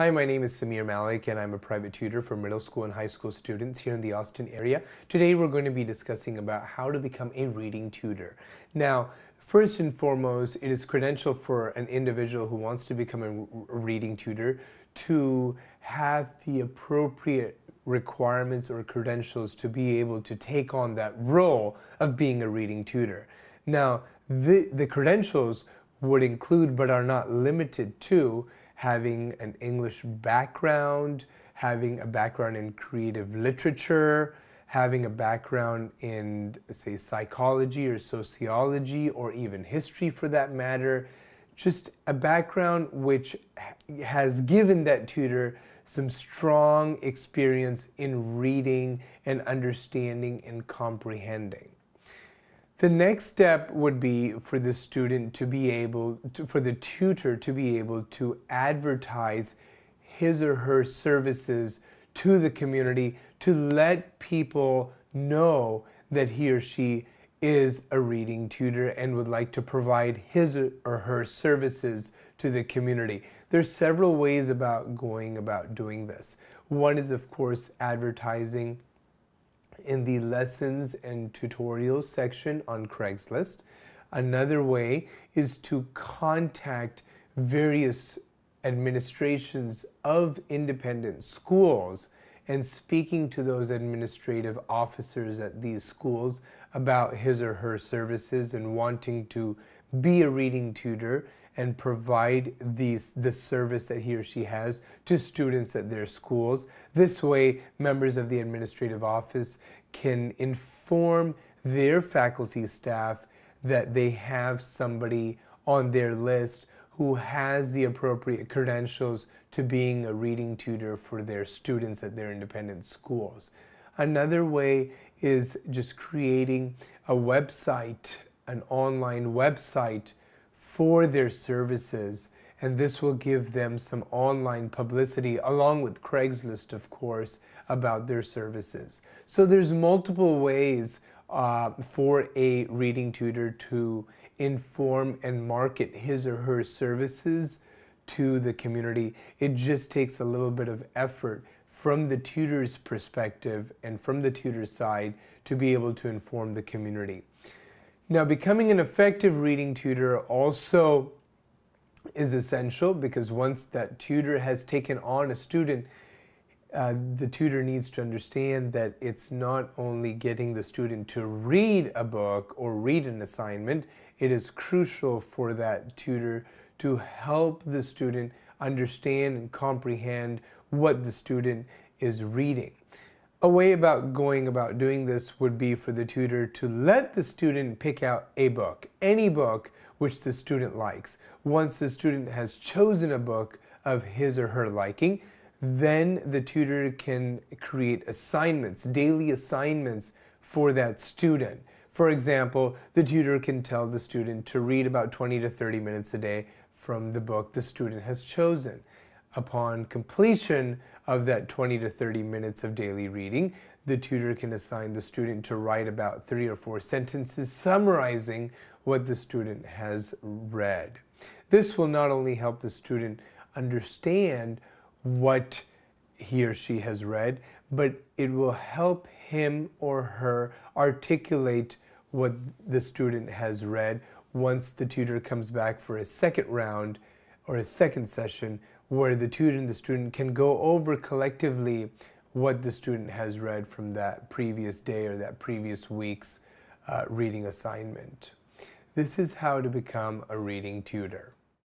Hi, my name is Samir Malik and I'm a private tutor for middle school and high school students here in the Austin area. Today we're going to be discussing about how to become a reading tutor. Now, first and foremost, it is credential for an individual who wants to become a reading tutor to have the appropriate requirements or credentials to be able to take on that role of being a reading tutor. Now, the, the credentials would include but are not limited to having an English background, having a background in creative literature, having a background in, say, psychology or sociology or even history for that matter, just a background which has given that tutor some strong experience in reading and understanding and comprehending. The next step would be for the student to be able, to, for the tutor to be able to advertise his or her services to the community to let people know that he or she is a reading tutor and would like to provide his or her services to the community. There's several ways about going about doing this. One is of course advertising in the lessons and tutorials section on Craigslist. Another way is to contact various administrations of independent schools and speaking to those administrative officers at these schools about his or her services and wanting to be a reading tutor and provide these, the service that he or she has to students at their schools. This way, members of the administrative office can inform their faculty staff that they have somebody on their list who has the appropriate credentials to being a reading tutor for their students at their independent schools. Another way is just creating a website, an online website for their services, and this will give them some online publicity, along with Craigslist, of course, about their services. So there's multiple ways uh, for a reading tutor to inform and market his or her services to the community. It just takes a little bit of effort from the tutor's perspective and from the tutor's side to be able to inform the community. Now, becoming an effective reading tutor also is essential because once that tutor has taken on a student, uh, the tutor needs to understand that it's not only getting the student to read a book or read an assignment, it is crucial for that tutor to help the student understand and comprehend what the student is reading. A way about going about doing this would be for the tutor to let the student pick out a book, any book which the student likes. Once the student has chosen a book of his or her liking, then the tutor can create assignments, daily assignments for that student. For example, the tutor can tell the student to read about 20 to 30 minutes a day from the book the student has chosen. Upon completion of that 20 to 30 minutes of daily reading, the tutor can assign the student to write about three or four sentences summarizing what the student has read. This will not only help the student understand what he or she has read, but it will help him or her articulate what the student has read once the tutor comes back for a second round or a second session where the tutor and the student can go over collectively what the student has read from that previous day or that previous week's uh, reading assignment. This is how to become a reading tutor.